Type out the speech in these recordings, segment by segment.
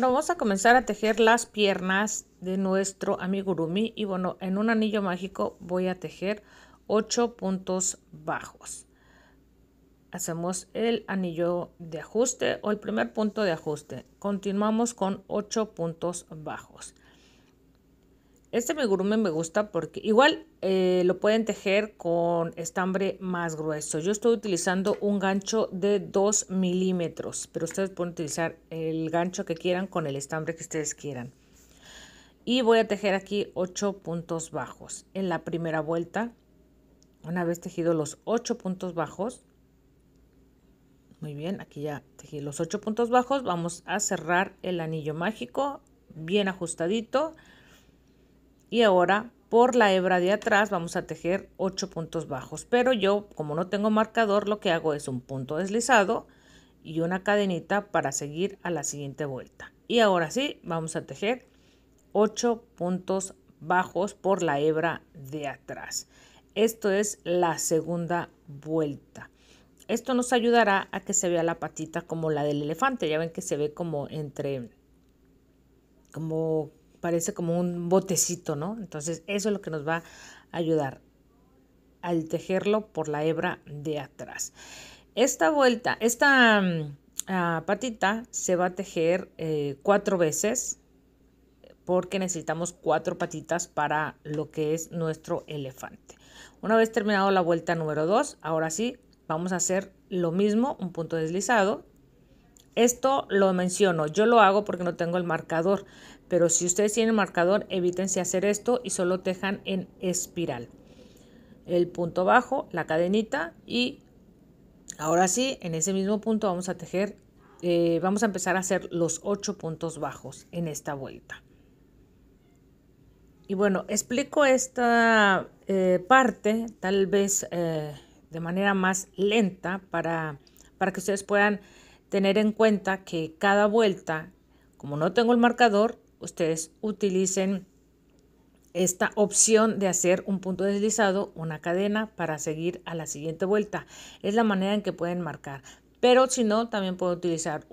vamos a comenzar a tejer las piernas de nuestro amigo amigurumi y bueno, en un anillo mágico voy a tejer 8 puntos bajos. Hacemos el anillo de ajuste o el primer punto de ajuste. Continuamos con 8 puntos bajos. Este amigurumi me gusta porque igual eh, lo pueden tejer con estambre más grueso. Yo estoy utilizando un gancho de 2 milímetros, pero ustedes pueden utilizar el gancho que quieran con el estambre que ustedes quieran. Y voy a tejer aquí 8 puntos bajos. En la primera vuelta, una vez tejido los 8 puntos bajos, muy bien, aquí ya tejí los 8 puntos bajos, vamos a cerrar el anillo mágico bien ajustadito y ahora por la hebra de atrás vamos a tejer 8 puntos bajos pero yo como no tengo marcador lo que hago es un punto deslizado y una cadenita para seguir a la siguiente vuelta y ahora sí vamos a tejer 8 puntos bajos por la hebra de atrás esto es la segunda vuelta esto nos ayudará a que se vea la patita como la del elefante ya ven que se ve como entre como parece como un botecito, ¿no? Entonces eso es lo que nos va a ayudar al tejerlo por la hebra de atrás. Esta vuelta, esta mm, ah, patita se va a tejer eh, cuatro veces porque necesitamos cuatro patitas para lo que es nuestro elefante. Una vez terminado la vuelta número dos ahora sí vamos a hacer lo mismo, un punto deslizado esto lo menciono, yo lo hago porque no tengo el marcador, pero si ustedes tienen marcador, evítense hacer esto y solo tejan en espiral. El punto bajo, la cadenita y ahora sí, en ese mismo punto vamos a tejer, eh, vamos a empezar a hacer los ocho puntos bajos en esta vuelta. Y bueno, explico esta eh, parte tal vez eh, de manera más lenta para que ustedes puedan tener en cuenta que cada vuelta, como no tengo el marcador, ustedes utilicen esta opción de hacer un punto deslizado, una cadena para seguir a la siguiente vuelta. Es la manera en que pueden marcar. Pero si no, también puedo utilizar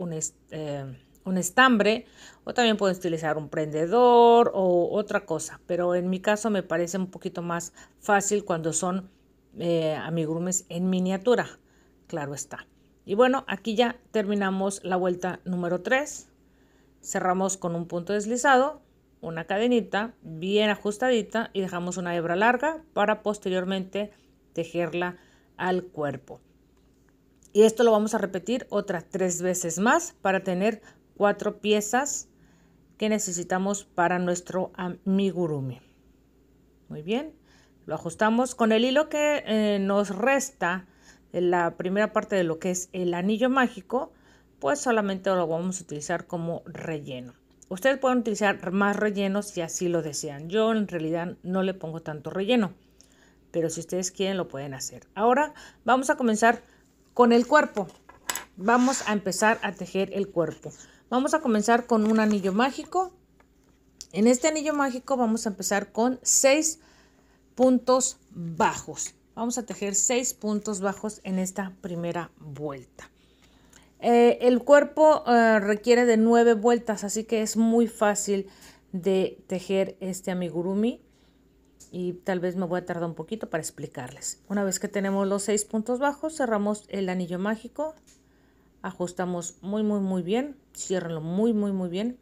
eh, un, estambre o también puedo utilizar un prendedor o otra cosa. Pero en mi caso me parece un poquito más fácil cuando son eh, en miniatura. Claro está. Y bueno, aquí ya terminamos la vuelta número 3. Cerramos con un punto deslizado, una cadenita bien ajustadita y dejamos una hebra larga para posteriormente tejerla al cuerpo. Y esto lo vamos a repetir otras tres veces más para tener cuatro piezas que necesitamos para nuestro amigurumi. Muy bien, lo ajustamos con el hilo que eh, nos resta eh, la primera parte de lo que es el anillo mágico, pues solamente lo vamos a utilizar como relleno. Ustedes pueden utilizar más relleno si así lo desean. Yo en realidad no le pongo tanto relleno, pero si ustedes quieren lo pueden hacer. Ahora vamos a comenzar con el cuerpo. Vamos a empezar a tejer el cuerpo. Vamos a comenzar con un anillo mágico. En este anillo mágico vamos a empezar con seis puntos bajos. Vamos a tejer 6 puntos bajos en esta primera vuelta. Eh, el cuerpo eh, requiere de nueve vueltas, así que es muy fácil de tejer este amigurumi. Y tal vez me voy a tardar un poquito para explicarles. Una vez que tenemos los seis puntos bajos, cerramos el anillo mágico. Ajustamos muy, muy, muy bien. Ciérrenlo muy, muy, muy bien.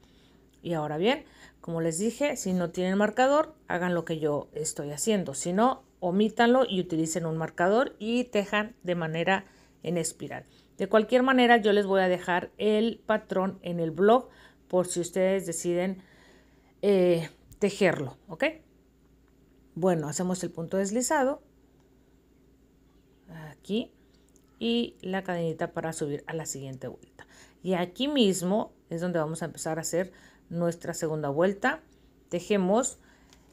Y ahora bien, como les dije, si no tienen marcador, hagan lo que yo estoy haciendo. Si no, omítanlo y utilicen un marcador y tejan de manera en espiral. De cualquier manera, yo les voy a dejar el patrón en el blog por si ustedes deciden eh, tejerlo, ¿ok? Bueno, hacemos el punto deslizado aquí y la cadenita para subir a la siguiente vuelta. Y aquí mismo es donde vamos a empezar a hacer nuestra segunda vuelta. Tejemos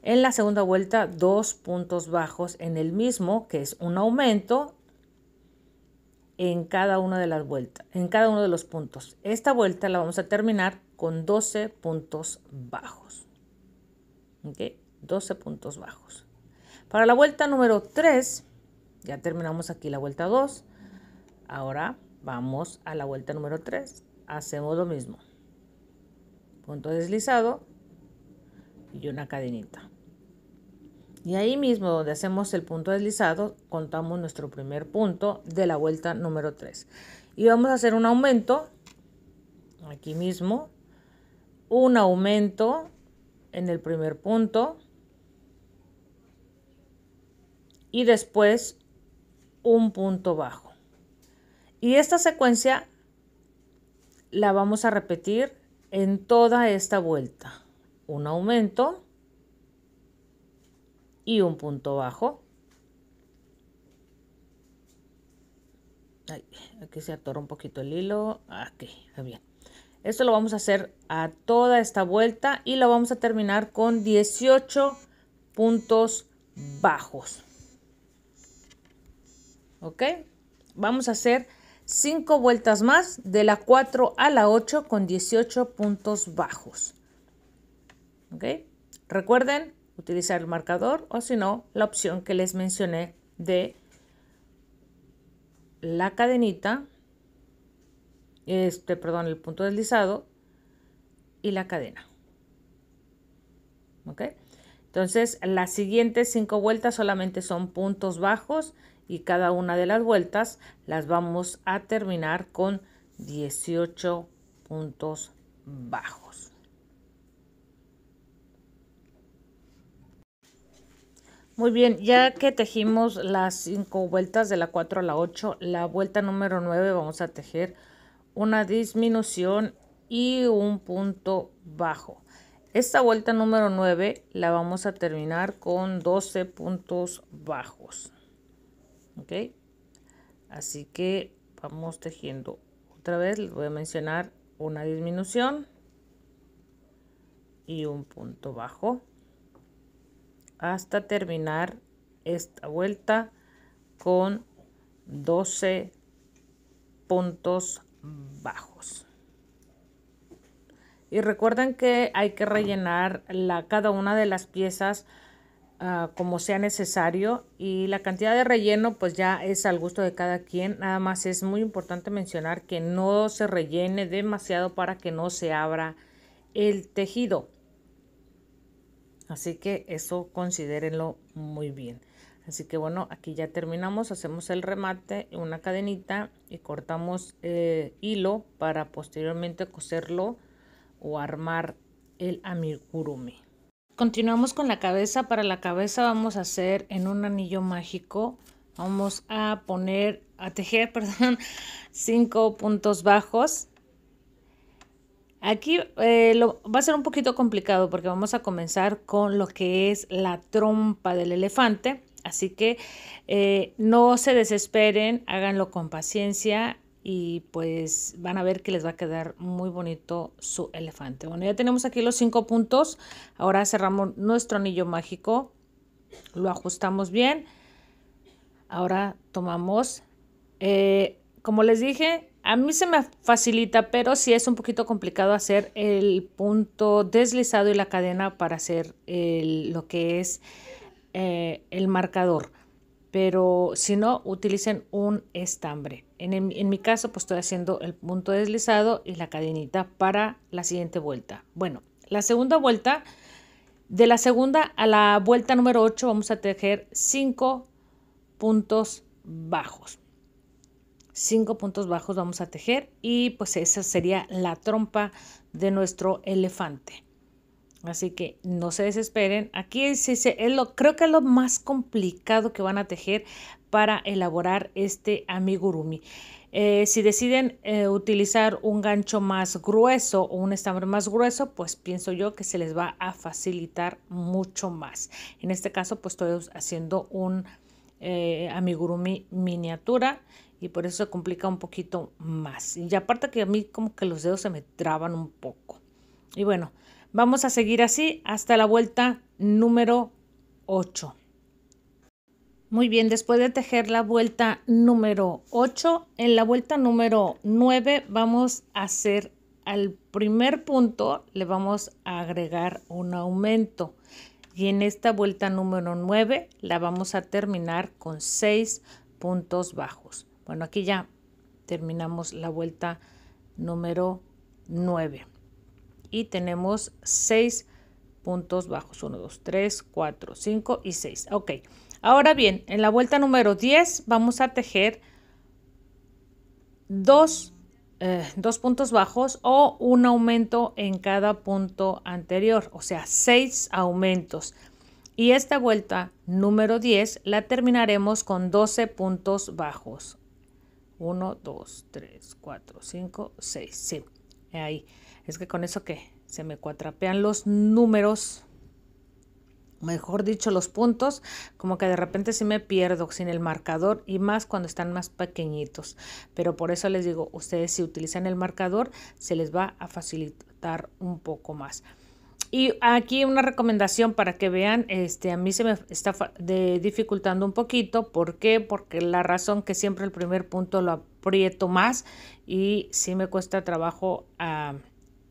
en la segunda vuelta, dos puntos bajos en el mismo, que es un aumento en cada una de las vueltas, en cada uno de los puntos. Esta vuelta la vamos a terminar con 12 puntos bajos. 12 puntos bajos. Para la vuelta número 3, ya terminamos aquí la vuelta 2. Ahora vamos a la vuelta número 3. Hacemos lo mismo. Punto deslizado y una cadenita. Y ahí mismo donde hacemos el punto deslizado, contamos nuestro primer punto de la vuelta número 3. Y vamos a hacer un aumento, aquí mismo, un aumento en el primer punto. Y después un punto bajo. Y esta secuencia la vamos a repetir en toda esta vuelta. Un aumento y un punto bajo. aquí se atoró un poquito el hilo. Aquí, bien. Esto lo vamos a hacer a toda esta vuelta y lo vamos a terminar con 18 puntos bajos. ¿Ok? Vamos a hacer cinco vueltas más de la 4 a la 8 con 18 puntos bajos. ¿Ok? Recuerden, utilizar el marcador o si no, la opción que les mencioné de la cadenita, este, perdón, el punto deslizado y la cadena. ¿Ok? Entonces, las siguientes cinco vueltas solamente son puntos bajos y cada una de las vueltas las vamos a terminar con 18 puntos bajos. Muy bien, ya que tejimos las cinco vueltas de la 4 a la 8, la vuelta número 9 vamos a tejer una disminución y un punto bajo. Esta vuelta número 9 la vamos a terminar con 12 puntos bajos. ¿Ok? Así que vamos tejiendo otra vez. Les voy a mencionar una disminución y un punto bajo hasta terminar esta vuelta con 12 puntos bajos. Y recuerden que hay que rellenar la, cada una de las piezas ah, como sea necesario y la cantidad de relleno pues ya es al gusto de cada quien. Nada más es muy importante mencionar que no se rellene demasiado para que no se abra el tejido. Así que eso considérenlo muy bien. Así que bueno, aquí ya terminamos, hacemos el remate, una cadenita y cortamos eh, hilo para posteriormente coserlo o armar el amigurumi. Continuamos con la cabeza. Para la cabeza vamos a hacer en un anillo mágico, vamos a poner, a tejer, perdón, cinco puntos bajos Aquí eh, va a ser un poquito complicado porque vamos a comenzar con lo que es la trompa del elefante. Así que eh, no se desesperen, háganlo con paciencia y pues van a ver que les va a quedar muy bonito su elefante. Bueno, ya tenemos aquí los cinco puntos. Ahora cerramos nuestro anillo mágico, lo ajustamos bien. Ahora tomamos, eh, como les dije, a mí se me facilita, pero sí es un poquito complicado hacer el punto deslizado y la cadena para hacer lo que es eh, el marcador. Pero si no, utilicen un estambre. En, en mi caso, pues estoy haciendo el punto deslizado y la cadenita para la siguiente vuelta. Bueno, la segunda vuelta, de la segunda a la vuelta número 8 vamos a tejer 5 puntos bajos cinco puntos bajos vamos a tejer y pues esa sería la trompa de nuestro elefante. Así que no se desesperen. Aquí se es lo, creo que es lo más complicado que van a tejer para elaborar este amigurumi. Eh, si deciden eh, utilizar un gancho más grueso o un estambre más grueso, pues pienso yo que se les va a facilitar mucho más. En este caso, pues estoy haciendo un eh, amigurumi miniatura y por eso se complica un poquito más. Y aparte que a mí como que los dedos se me traban un poco. Y bueno, vamos a seguir así hasta la vuelta número 8. Muy bien, después de tejer la vuelta número 8, en la vuelta número 9 vamos a hacer al primer punto, le vamos a agregar un aumento. Y en esta vuelta número 9 la vamos a terminar con 6 puntos bajos. Bueno, aquí ya terminamos la vuelta número 9 y tenemos 6 puntos bajos. 1, 2, 3, 4, 5 y 6. Ok. Ahora bien, en la vuelta número 10 vamos a tejer 2 eh, dos puntos bajos o un aumento en cada punto anterior, o sea, 6 aumentos. Y esta vuelta número 10 la terminaremos con 12 puntos bajos. 1, 2, 3, 4, 5, 6. Sí, ahí. Es que con eso que se me cuatrapean los números, mejor dicho, los puntos, como que de repente sí me pierdo sin el marcador y más cuando están más pequeñitos. Pero por eso les digo, ustedes si utilizan el marcador, se les va a facilitar un poco más. Y aquí una recomendación para que vean, este, a mí se me está dificultando un poquito. ¿Por qué? Porque la razón que siempre el primer punto lo aprieto más y sí me cuesta trabajo ah,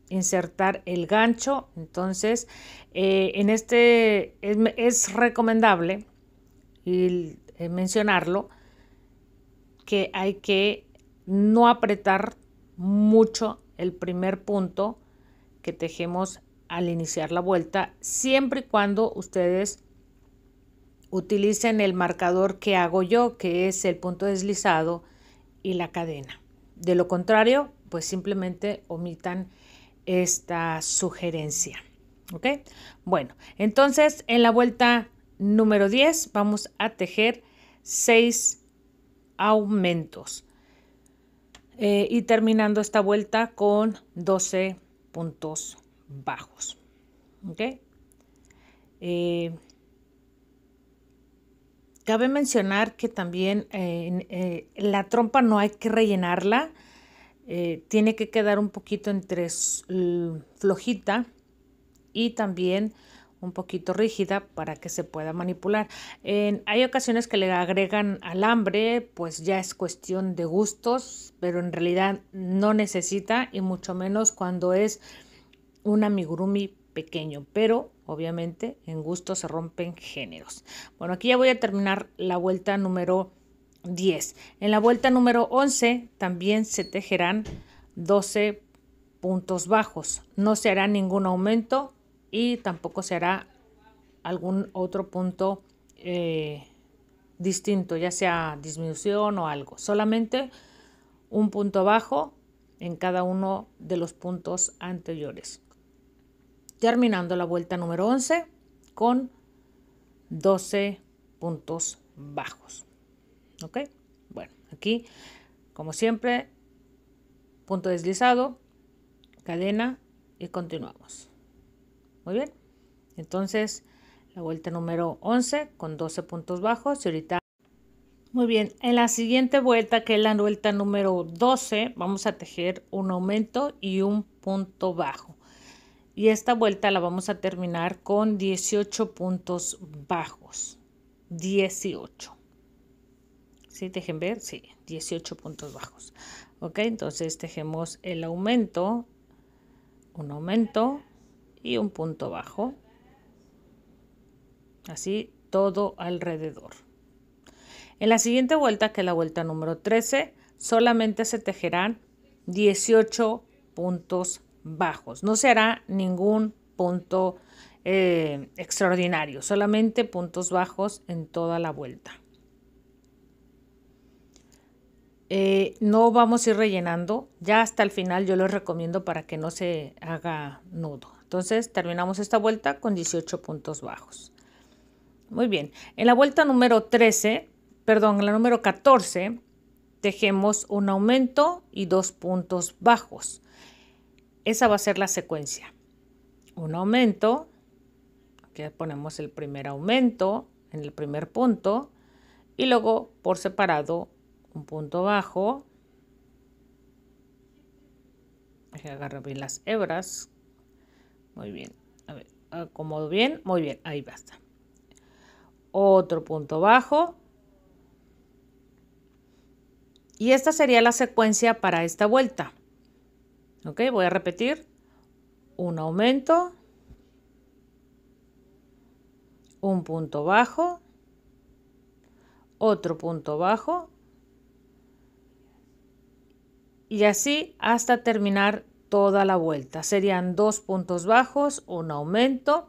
insertar el gancho. Entonces, eh, en este es, recomendable eh, mencionarlo que hay que no apretar mucho el primer punto que tejemos al iniciar la vuelta, siempre y cuando ustedes utilicen el marcador que hago yo, que es el punto deslizado y la cadena. De lo contrario, pues simplemente omitan esta sugerencia. ¿Ok? Bueno, entonces en la vuelta número 10 vamos a tejer 6 aumentos. Eh, y terminando esta vuelta con 12 puntos bajos. Eh, cabe mencionar que también eh, eh, la trompa no hay que rellenarla, tiene que quedar un poquito entre flojita y también un poquito rígida para que se pueda manipular. hay ocasiones que le agregan alambre, pues ya es cuestión de gustos, pero en realidad no necesita y mucho menos cuando es un amigurumi pequeño, pero obviamente en gusto se rompen géneros. Bueno, aquí ya voy a terminar la vuelta número 10. En la vuelta número 11 también se tejerán 12 puntos bajos. No se hará ningún aumento y tampoco se hará algún otro punto eh, distinto, ya sea disminución o algo. Solamente un punto bajo en cada uno de los puntos anteriores terminando la vuelta número 11 con 12 puntos bajos. ¿Ok? Bueno, aquí, como siempre, punto deslizado, cadena y continuamos. Muy bien. Entonces, la vuelta número 11 con 12 puntos bajos y ahorita... Muy bien, en la siguiente vuelta, que es la vuelta número 12, vamos a tejer un aumento y un punto bajo y esta vuelta la vamos a terminar con 18 puntos bajos. 18. ¿Sí? Dejen ver, sí, 18 puntos bajos. Ok, entonces tejemos el aumento, un aumento y un punto bajo. Así todo alrededor. En la siguiente vuelta, que es la vuelta número 13, solamente se tejerán 18 puntos bajos. No se hará ningún punto eh, extraordinario, solamente puntos bajos en toda la vuelta. Eh, no vamos a ir rellenando, ya hasta el final yo les recomiendo para que no se haga nudo. Entonces terminamos esta vuelta con 18 puntos bajos. Muy bien, en la vuelta número 13, perdón, en la número 14, tejemos un aumento y dos puntos bajos. Esa va a ser la secuencia. Un aumento, aquí ponemos el primer aumento en el primer punto y luego por separado un punto bajo. Aquí agarro bien las hebras. Muy bien. acomodo bien. Muy bien, ahí basta. Otro punto bajo. Y esta sería la secuencia para esta vuelta. Ok, voy a repetir. Un aumento. Un punto bajo. Otro punto bajo. Y así hasta terminar toda la vuelta. Serían dos puntos bajos, un aumento.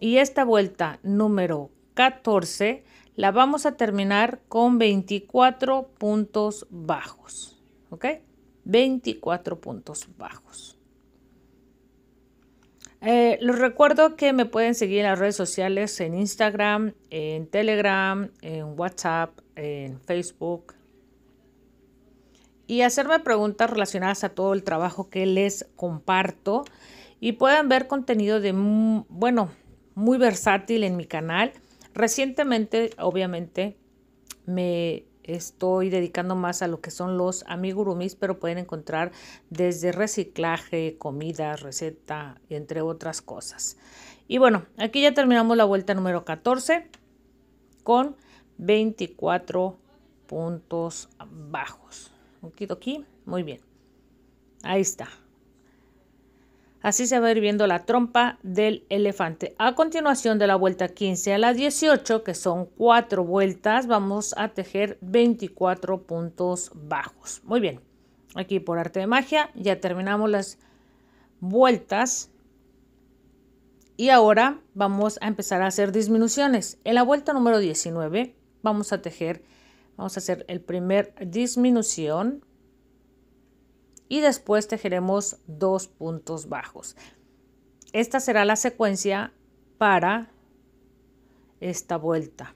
Y esta vuelta número 14 la vamos a terminar con 24 puntos bajos. ¿Ok? 24 puntos bajos. Eh, les recuerdo que me pueden seguir en las redes sociales, en Instagram, en Telegram, en WhatsApp, en Facebook. Y hacerme preguntas relacionadas a todo el trabajo que les comparto. Y pueden ver contenido de, mm, bueno, muy versátil en mi canal. Recientemente, obviamente, me estoy dedicando más a lo que son los amigurumis, pero pueden encontrar desde reciclaje, comida, receta, entre otras cosas. Y bueno, aquí ya terminamos la vuelta número 14 con 24 puntos bajos. Un poquito aquí, muy bien. Ahí está. Así se va a ir viendo la trompa del elefante. A continuación de la vuelta 15 a la 18, que son 4 vueltas, vamos a tejer 24 puntos bajos. Muy bien, aquí por arte de magia ya terminamos las vueltas. Y ahora vamos a empezar a hacer disminuciones. En la vuelta número 19 vamos a tejer, vamos a hacer el primer disminución y después tejeremos dos puntos bajos. Esta será la secuencia para esta vuelta.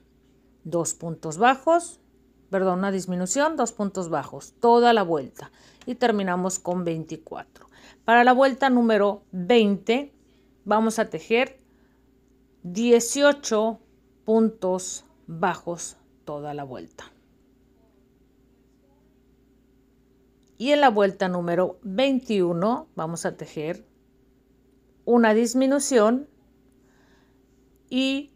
Dos puntos bajos, perdón, una disminución, dos puntos bajos, toda la vuelta y terminamos con 24. Para la vuelta número 20 vamos a tejer 18 puntos bajos toda la vuelta. y en la vuelta número 21 vamos a tejer una disminución y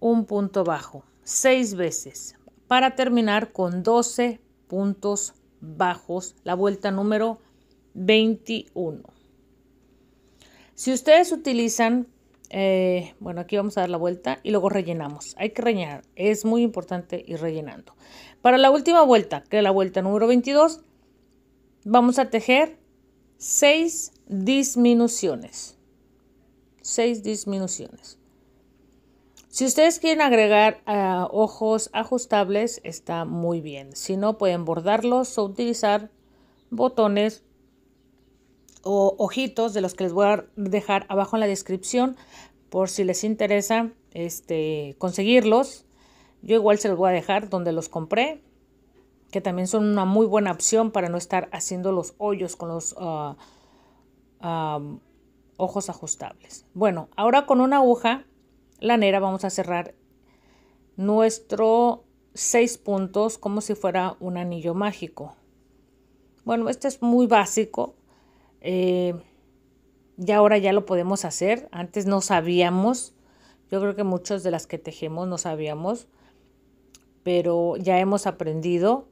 un punto bajo seis veces para terminar con 12 puntos bajos la vuelta número 21 si ustedes utilizan eh, bueno aquí vamos a dar la vuelta y luego rellenamos hay que rellenar es muy importante ir rellenando para la última vuelta que es la vuelta número 22 vamos a tejer 6 disminuciones. 6 disminuciones. Si ustedes quieren agregar eh, ojos ajustables, está muy bien. Si no, pueden bordarlos o utilizar botones o ojitos de los que les voy a dejar abajo en la descripción por si les interesa este, conseguirlos. Yo igual se los voy a dejar donde los compré que también son una muy buena opción para no estar haciendo los hoyos con los ah, ojos ajustables. Bueno, ahora con una aguja lanera vamos a cerrar nuestro seis puntos como si fuera un anillo mágico. Bueno, este es muy básico. Eh, y ahora ya lo podemos hacer. Antes no sabíamos. Yo creo que muchos de las que tejemos no sabíamos. Pero ya hemos aprendido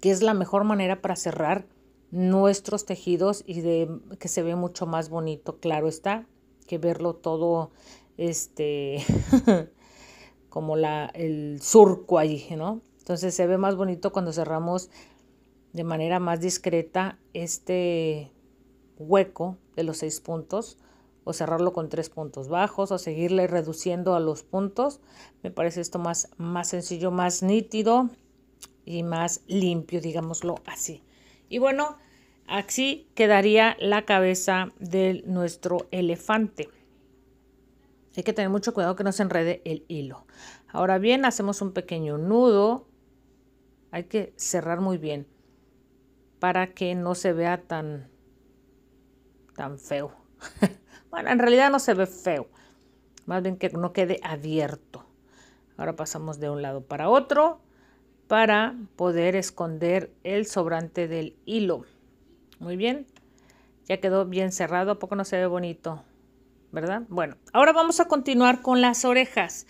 que es la mejor manera para cerrar nuestros tejidos y de que se ve mucho más bonito, claro está, que verlo todo este como la, el surco allí. ¿no? Entonces se ve más bonito cuando cerramos de manera más discreta este hueco de los seis puntos o cerrarlo con tres puntos bajos o seguirle reduciendo a los puntos. Me parece esto más, más sencillo, más nítido y más limpio, digámoslo así. Y bueno, así quedaría la cabeza de nuestro elefante. Hay que tener mucho cuidado que no se enrede el hilo. Ahora bien, hacemos un pequeño nudo. Hay que cerrar muy bien para que no se vea tan, tan feo. bueno, en realidad no se ve feo. Más bien que no quede abierto. Ahora pasamos de un lado para otro para poder esconder el sobrante del hilo. Muy bien, ya quedó bien cerrado, ¿a poco no se ve bonito? ¿Verdad? Bueno, ahora vamos a continuar con las orejas.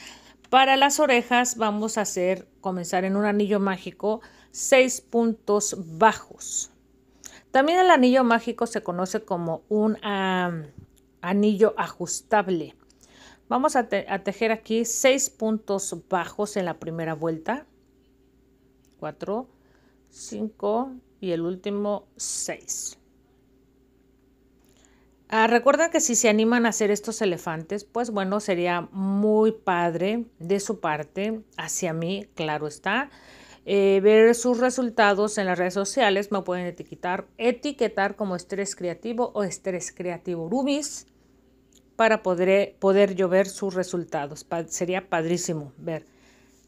Para las orejas vamos a hacer, comenzar en un anillo mágico, seis puntos bajos. También el anillo mágico se conoce como un anillo ajustable. Vamos a, a tejer aquí seis puntos bajos en la primera vuelta. 4, 5 y el último 6. Ah, recuerda que si se animan a hacer estos elefantes, pues bueno, sería muy padre de su parte, hacia mí, claro está. Eh, ver sus resultados en las redes sociales, me pueden etiquetar, etiquetar como estrés creativo o estrés creativo rubis para poder, poder yo ver sus resultados. sería padrísimo ver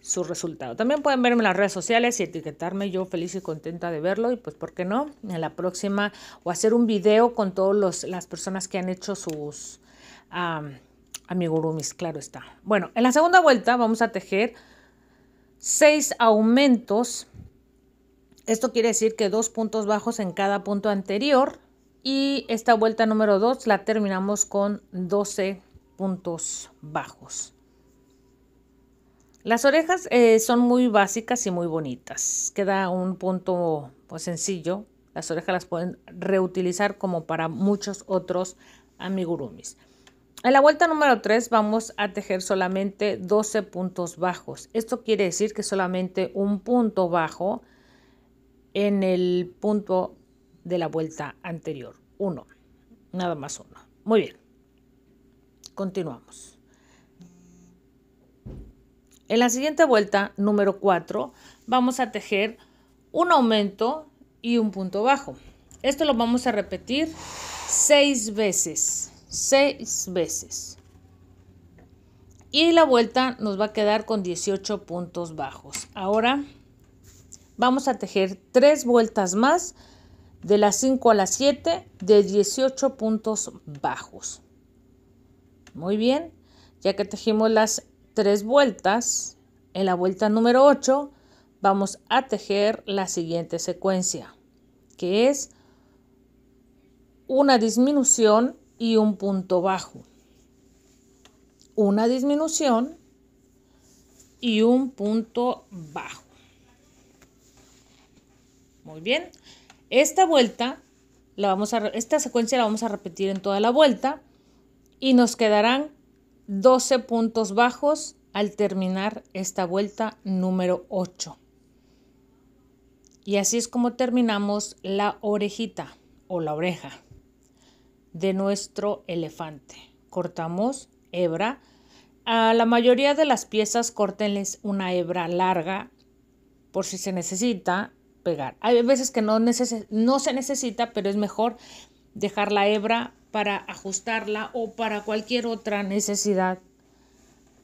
su resultado. También pueden verme en las redes sociales y etiquetarme, yo feliz y contenta de verlo y pues por qué no, en la próxima o hacer un video con todas las personas que han hecho sus amigurumis, claro está. Bueno, en la segunda vuelta vamos a tejer seis aumentos. Esto quiere decir que dos puntos bajos en cada punto anterior y esta vuelta número 2 la terminamos con 12 puntos bajos. Las orejas eh, son muy básicas y muy bonitas. Queda un punto pues, sencillo. Las orejas las pueden reutilizar como para muchos otros amigurumis. En la vuelta número 3 vamos a tejer solamente 12 puntos bajos. Esto quiere decir que solamente un punto bajo en el punto de la vuelta anterior. Uno, nada más uno. Muy bien, continuamos. En la siguiente vuelta, número 4, vamos a tejer un aumento y un punto bajo. Esto lo vamos a repetir seis veces, seis veces. Y la vuelta nos va a quedar con 18 puntos bajos. Ahora vamos a tejer tres vueltas más de las 5 a las 7 de 18 puntos bajos. Muy bien, ya que tejimos las tres vueltas, en la vuelta número 8 vamos a tejer la siguiente secuencia, que es una disminución y un punto bajo. Una disminución y un punto bajo. Muy bien. Esta vuelta, la vamos a, esta secuencia la vamos a repetir en toda la vuelta y nos quedarán 12 puntos bajos al terminar esta vuelta número 8. Y así es como terminamos la orejita o la oreja de nuestro elefante. Cortamos hebra. A la mayoría de las piezas córtenles una hebra larga por si se necesita pegar. Hay veces que no, no se necesita, pero es mejor dejar la hebra para ajustarla o para cualquier otra necesidad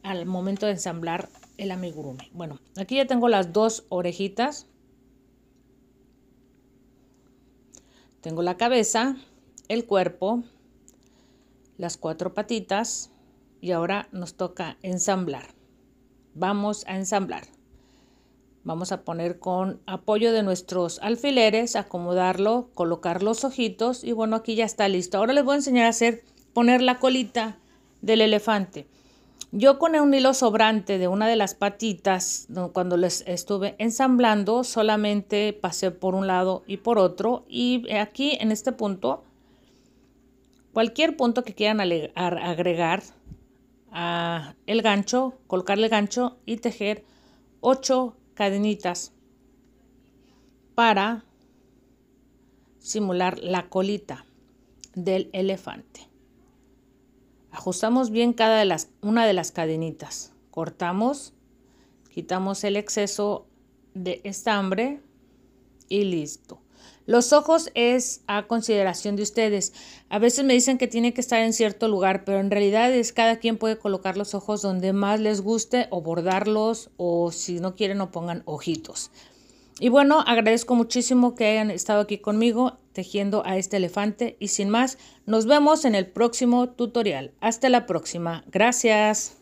al momento de ensamblar el amigurumi. Bueno, aquí ya tengo las dos orejitas. Tengo la cabeza, el cuerpo, las cuatro patitas y ahora nos toca ensamblar. Vamos a ensamblar. Vamos a poner con apoyo de nuestros alfileres, acomodarlo, colocar los ojitos y bueno, aquí ya está listo. Ahora les voy a enseñar a hacer, poner la colita del elefante. Yo con un hilo sobrante de una de las patitas, cuando les estuve ensamblando, solamente pasé por un lado y por otro. Y aquí en este punto, cualquier punto que quieran agregar a el gancho, colocarle el gancho y tejer 8 cadenitas para simular la colita del elefante. Ajustamos bien cada de las, una de las cadenitas. Cortamos, quitamos el exceso de estambre y listo. Los ojos es a consideración de ustedes. A veces me dicen que tiene que estar en cierto lugar, pero en realidad es cada quien puede colocar los ojos donde más les guste o bordarlos o si no quieren no pongan ojitos. Y bueno, agradezco muchísimo que hayan estado aquí conmigo tejiendo a este elefante y sin más, nos vemos en el próximo tutorial. Hasta la próxima. Gracias.